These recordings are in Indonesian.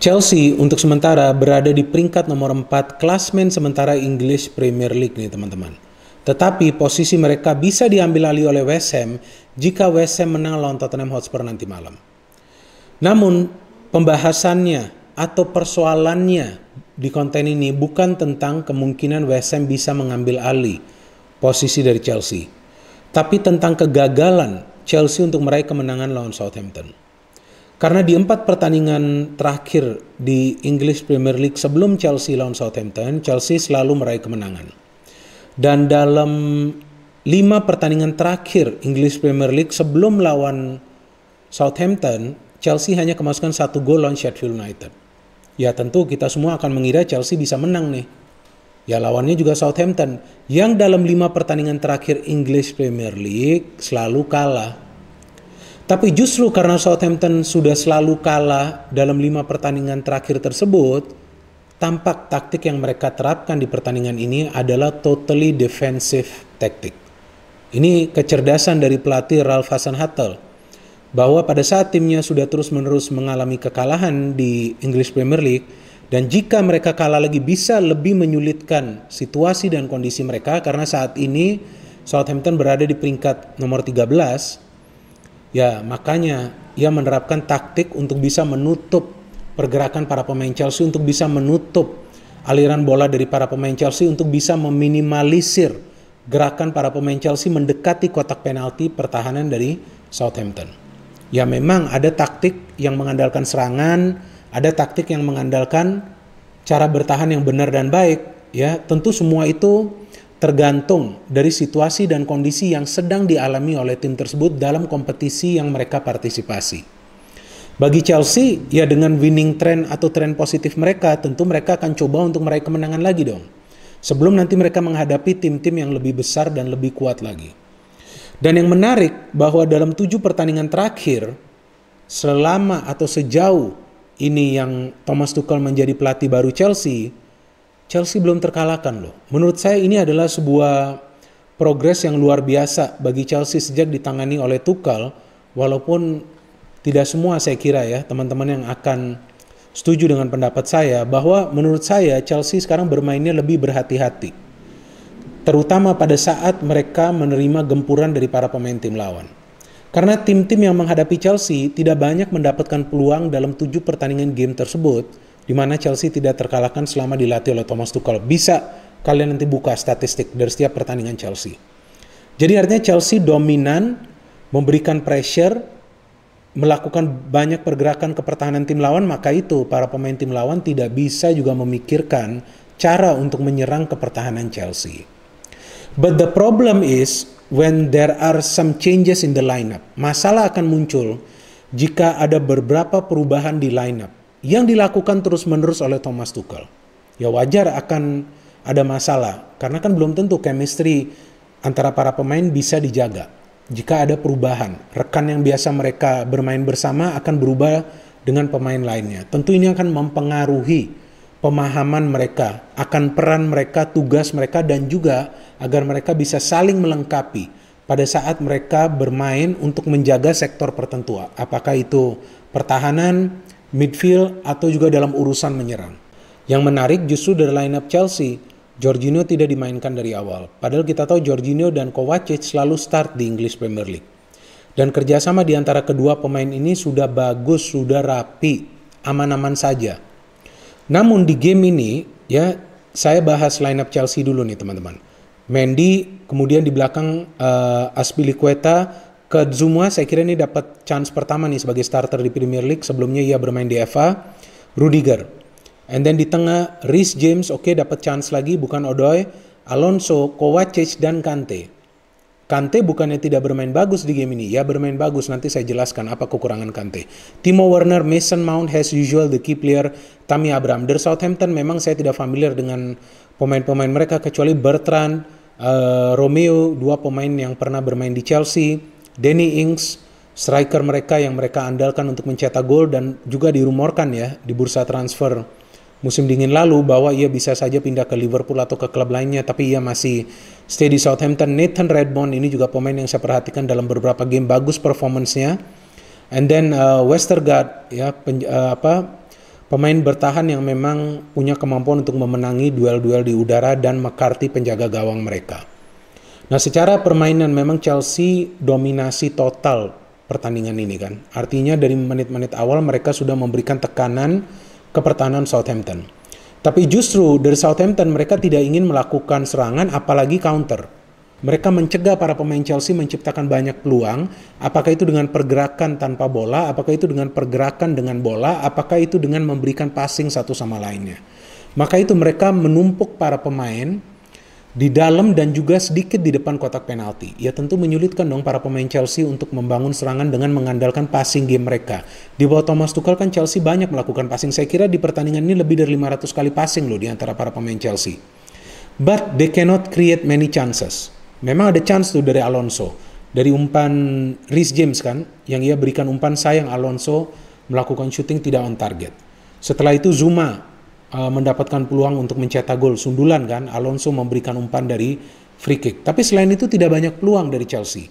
Chelsea untuk sementara berada di peringkat nomor 4 klasmen sementara English Premier League nih teman-teman. Tetapi posisi mereka bisa diambil alih oleh West Ham jika West Ham menang lawan Tottenham Hotspur nanti malam. Namun pembahasannya atau persoalannya di konten ini bukan tentang kemungkinan West Ham bisa mengambil alih posisi dari Chelsea, tapi tentang kegagalan Chelsea untuk meraih kemenangan lawan Southampton. Karena di empat pertandingan terakhir di English Premier League sebelum Chelsea lawan Southampton, Chelsea selalu meraih kemenangan. Dan dalam lima pertandingan terakhir English Premier League sebelum lawan Southampton, Chelsea hanya kemasukan satu gol lawan Sheffield United. Ya tentu kita semua akan mengira Chelsea bisa menang nih. Ya lawannya juga Southampton yang dalam lima pertandingan terakhir English Premier League selalu kalah tapi justru karena Southampton sudah selalu kalah dalam lima pertandingan terakhir tersebut, tampak taktik yang mereka terapkan di pertandingan ini adalah totally defensive tactic. Ini kecerdasan dari pelatih Ralf Hasenhattl bahwa pada saat timnya sudah terus-menerus mengalami kekalahan di English Premier League dan jika mereka kalah lagi bisa lebih menyulitkan situasi dan kondisi mereka karena saat ini Southampton berada di peringkat nomor 13 Ya, makanya ia menerapkan taktik untuk bisa menutup pergerakan para pemain Chelsea untuk bisa menutup aliran bola dari para pemain Chelsea untuk bisa meminimalisir gerakan para pemain Chelsea mendekati kotak penalti pertahanan dari Southampton. Ya memang ada taktik yang mengandalkan serangan, ada taktik yang mengandalkan cara bertahan yang benar dan baik, ya tentu semua itu tergantung dari situasi dan kondisi yang sedang dialami oleh tim tersebut dalam kompetisi yang mereka partisipasi. Bagi Chelsea, ya dengan winning trend atau tren positif mereka, tentu mereka akan coba untuk meraih kemenangan lagi dong. Sebelum nanti mereka menghadapi tim-tim yang lebih besar dan lebih kuat lagi. Dan yang menarik bahwa dalam tujuh pertandingan terakhir, selama atau sejauh ini yang Thomas Tuchel menjadi pelatih baru Chelsea, Chelsea belum terkalahkan loh. Menurut saya ini adalah sebuah progres yang luar biasa bagi Chelsea sejak ditangani oleh Tuchel walaupun tidak semua saya kira ya teman-teman yang akan setuju dengan pendapat saya bahwa menurut saya Chelsea sekarang bermainnya lebih berhati-hati terutama pada saat mereka menerima gempuran dari para pemain tim lawan. Karena tim-tim yang menghadapi Chelsea tidak banyak mendapatkan peluang dalam tujuh pertandingan game tersebut, di mana Chelsea tidak terkalahkan selama dilatih oleh Thomas Tuchel. Bisa kalian nanti buka statistik dari setiap pertandingan Chelsea. Jadi artinya Chelsea dominan, memberikan pressure, melakukan banyak pergerakan ke pertahanan tim lawan, maka itu para pemain tim lawan tidak bisa juga memikirkan cara untuk menyerang ke pertahanan Chelsea. But the problem is when there are some changes in the lineup. Masalah akan muncul jika ada beberapa perubahan di lineup yang dilakukan terus-menerus oleh Thomas Tuchel. Ya wajar akan ada masalah karena kan belum tentu chemistry antara para pemain bisa dijaga. Jika ada perubahan, rekan yang biasa mereka bermain bersama akan berubah dengan pemain lainnya. Tentu ini akan mempengaruhi pemahaman mereka akan peran mereka, tugas mereka dan juga agar mereka bisa saling melengkapi pada saat mereka bermain untuk menjaga sektor tertentu. Apakah itu pertahanan, midfield, atau juga dalam urusan menyerang. Yang menarik justru dari lineup Chelsea, Jorginho tidak dimainkan dari awal. Padahal kita tahu Jorginho dan Kovacic selalu start di English Premier League. Dan kerjasama di antara kedua pemain ini sudah bagus, sudah rapi, aman-aman saja. Namun di game ini, ya saya bahas lineup Chelsea dulu nih teman-teman. Mendy, kemudian di belakang uh, Aspilicueta, ke Zuma saya kira ini dapat chance pertama nih sebagai starter di Premier League. Sebelumnya ia bermain di FA. Rudiger. And then di tengah Rhys James oke okay, dapat chance lagi bukan Odoi. Alonso, Kovacic, dan Kante. Kante bukannya tidak bermain bagus di game ini, ya bermain bagus, nanti saya jelaskan apa kekurangan Kante. Timo Werner, Mason Mount, has usual the key player, Tammy Abraham. Dari Southampton memang saya tidak familiar dengan pemain-pemain mereka, kecuali Bertrand, uh, Romeo, dua pemain yang pernah bermain di Chelsea. Danny Ings, striker mereka yang mereka andalkan untuk mencetak gol dan juga dirumorkan ya di bursa transfer musim dingin lalu bahwa ia bisa saja pindah ke Liverpool atau ke klub lainnya tapi ia masih stay di Southampton. Nathan Redmond ini juga pemain yang saya perhatikan dalam beberapa game bagus performancenya. And then uh, Westergaard ya pen, uh, apa pemain bertahan yang memang punya kemampuan untuk memenangi duel-duel di udara dan McCarthy penjaga gawang mereka. Nah, secara permainan memang Chelsea dominasi total pertandingan ini kan. Artinya dari menit-menit awal mereka sudah memberikan tekanan ke pertahanan Southampton. Tapi justru dari Southampton mereka tidak ingin melakukan serangan apalagi counter. Mereka mencegah para pemain Chelsea menciptakan banyak peluang, apakah itu dengan pergerakan tanpa bola, apakah itu dengan pergerakan dengan bola, apakah itu dengan memberikan passing satu sama lainnya. Maka itu mereka menumpuk para pemain di dalam dan juga sedikit di depan kotak penalti. Ya tentu menyulitkan dong para pemain Chelsea untuk membangun serangan dengan mengandalkan passing game mereka. Di bawah Thomas Tuchel kan Chelsea banyak melakukan passing. Saya kira di pertandingan ini lebih dari 500 kali passing loh di antara para pemain Chelsea. But they cannot create many chances. Memang ada chance tuh dari Alonso. Dari umpan Rhys James kan, yang ia berikan umpan sayang Alonso melakukan shooting tidak on target. Setelah itu Zuma Eh, mendapatkan peluang untuk mencetak gol sundulan kan Alonso memberikan umpan dari free kick tapi selain itu tidak banyak peluang dari Chelsea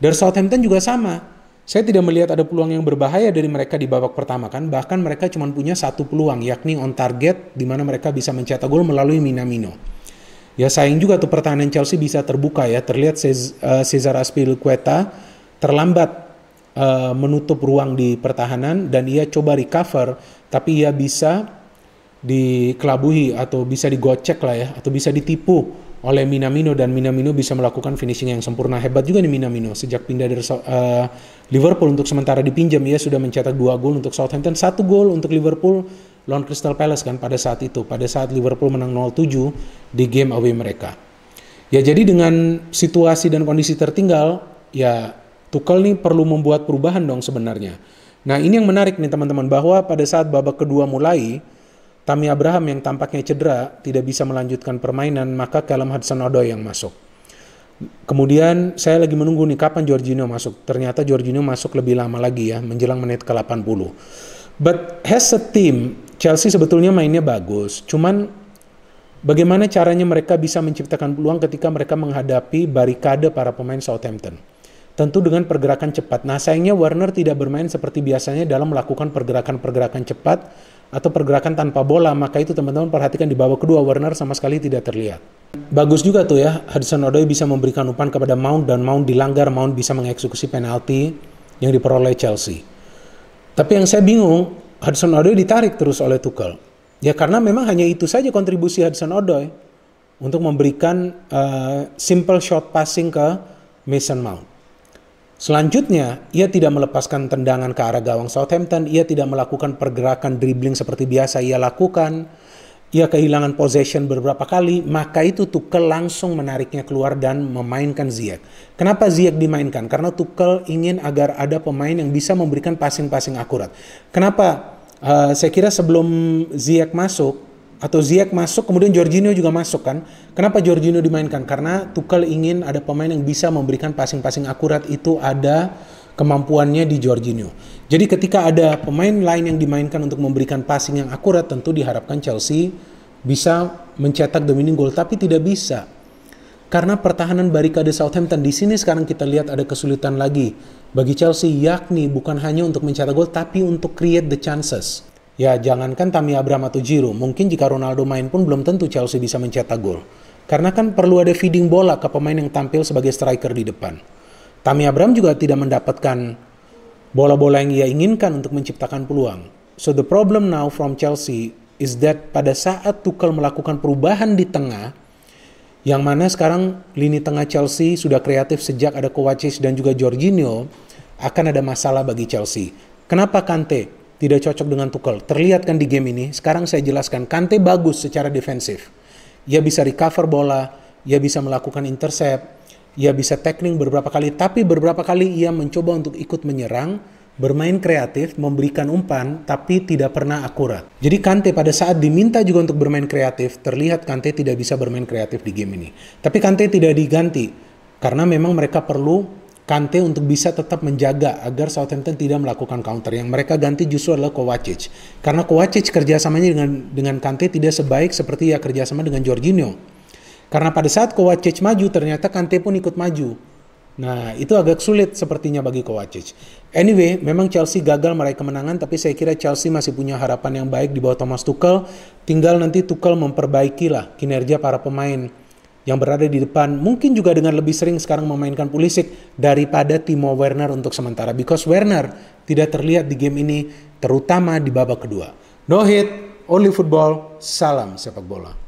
dari Southampton juga sama saya tidak melihat ada peluang yang berbahaya dari mereka di babak pertama kan bahkan mereka cuma punya satu peluang yakni on target di mana mereka bisa mencetak gol melalui Minamino ya sayang juga tuh pertahanan Chelsea bisa terbuka ya terlihat eh, Cesar Azpilicueta terlambat eh, menutup ruang di pertahanan dan ia coba recover tapi ia bisa dikelabuhi atau bisa digocek lah ya atau bisa ditipu oleh Minamino dan Minamino bisa melakukan finishing yang sempurna hebat juga nih Minamino sejak pindah dari uh, Liverpool untuk sementara dipinjam ya sudah mencetak dua gol untuk Southampton satu gol untuk Liverpool lawan Crystal Palace kan pada saat itu pada saat Liverpool menang 0-7 di game away mereka ya jadi dengan situasi dan kondisi tertinggal ya Tuchel nih perlu membuat perubahan dong sebenarnya nah ini yang menarik nih teman-teman bahwa pada saat babak kedua mulai Tami Abraham yang tampaknya cedera tidak bisa melanjutkan permainan, maka Callum Hudson-Odoi yang masuk. Kemudian saya lagi menunggu nih kapan Jorginho masuk. Ternyata Jorginho masuk lebih lama lagi ya, menjelang menit ke-80. But has a team, Chelsea sebetulnya mainnya bagus. Cuman bagaimana caranya mereka bisa menciptakan peluang ketika mereka menghadapi barikade para pemain Southampton tentu dengan pergerakan cepat. Nah, sayangnya Warner tidak bermain seperti biasanya dalam melakukan pergerakan-pergerakan cepat atau pergerakan tanpa bola, maka itu teman-teman perhatikan di babak kedua Warner sama sekali tidak terlihat. Bagus juga tuh ya, Hudson Odoi bisa memberikan umpan kepada Mount dan Mount dilanggar, Mount bisa mengeksekusi penalti yang diperoleh Chelsea. Tapi yang saya bingung, Hudson Odoi ditarik terus oleh Tuchel. Ya karena memang hanya itu saja kontribusi Hudson Odoi untuk memberikan uh, simple shot passing ke Mason Mount. Selanjutnya, ia tidak melepaskan tendangan ke arah gawang Southampton, ia tidak melakukan pergerakan dribbling seperti biasa ia lakukan, ia kehilangan possession beberapa kali, maka itu Tuchel langsung menariknya keluar dan memainkan Ziyech. Kenapa Ziyech dimainkan? Karena Tuchel ingin agar ada pemain yang bisa memberikan passing-passing akurat. Kenapa? Uh, saya kira sebelum Ziyech masuk, atau Ziyech masuk kemudian Jorginho juga masuk kan. Kenapa Jorginho dimainkan? Karena Tuchel ingin ada pemain yang bisa memberikan passing-passing akurat itu ada kemampuannya di Jorginho. Jadi ketika ada pemain lain yang dimainkan untuk memberikan passing yang akurat tentu diharapkan Chelsea bisa mencetak the winning goal tapi tidak bisa. Karena pertahanan barikade Southampton di sini sekarang kita lihat ada kesulitan lagi bagi Chelsea yakni bukan hanya untuk mencetak gol tapi untuk create the chances. Ya jangankan Tami Abraham atau Giroud, mungkin jika Ronaldo main pun belum tentu Chelsea bisa mencetak gol. Karena kan perlu ada feeding bola ke pemain yang tampil sebagai striker di depan. Tami Abraham juga tidak mendapatkan bola-bola yang ia inginkan untuk menciptakan peluang. So the problem now from Chelsea is that pada saat Tuchel melakukan perubahan di tengah, yang mana sekarang lini tengah Chelsea sudah kreatif sejak ada Kovacic dan juga Jorginho, akan ada masalah bagi Chelsea. Kenapa Kante? tidak cocok dengan Tuchel. Terlihat kan di game ini, sekarang saya jelaskan, Kante bagus secara defensif. Ia bisa recover bola, ia bisa melakukan intercept, ia bisa tackling beberapa kali, tapi beberapa kali ia mencoba untuk ikut menyerang, bermain kreatif, memberikan umpan, tapi tidak pernah akurat. Jadi Kante pada saat diminta juga untuk bermain kreatif, terlihat Kante tidak bisa bermain kreatif di game ini. Tapi Kante tidak diganti, karena memang mereka perlu Kante untuk bisa tetap menjaga agar Southampton tidak melakukan counter. Yang mereka ganti justru adalah Kovacic. Karena Kovacic kerjasamanya dengan dengan Kante tidak sebaik seperti ya kerjasama dengan Jorginho. Karena pada saat Kovacic maju, ternyata Kante pun ikut maju. Nah, itu agak sulit sepertinya bagi Kovacic. Anyway, memang Chelsea gagal meraih kemenangan, tapi saya kira Chelsea masih punya harapan yang baik di bawah Thomas Tuchel. Tinggal nanti Tuchel memperbaikilah kinerja para pemain yang berada di depan mungkin juga dengan lebih sering sekarang memainkan Pulisic daripada Timo Werner untuk sementara because Werner tidak terlihat di game ini terutama di babak kedua. No hit, only football, salam sepak bola.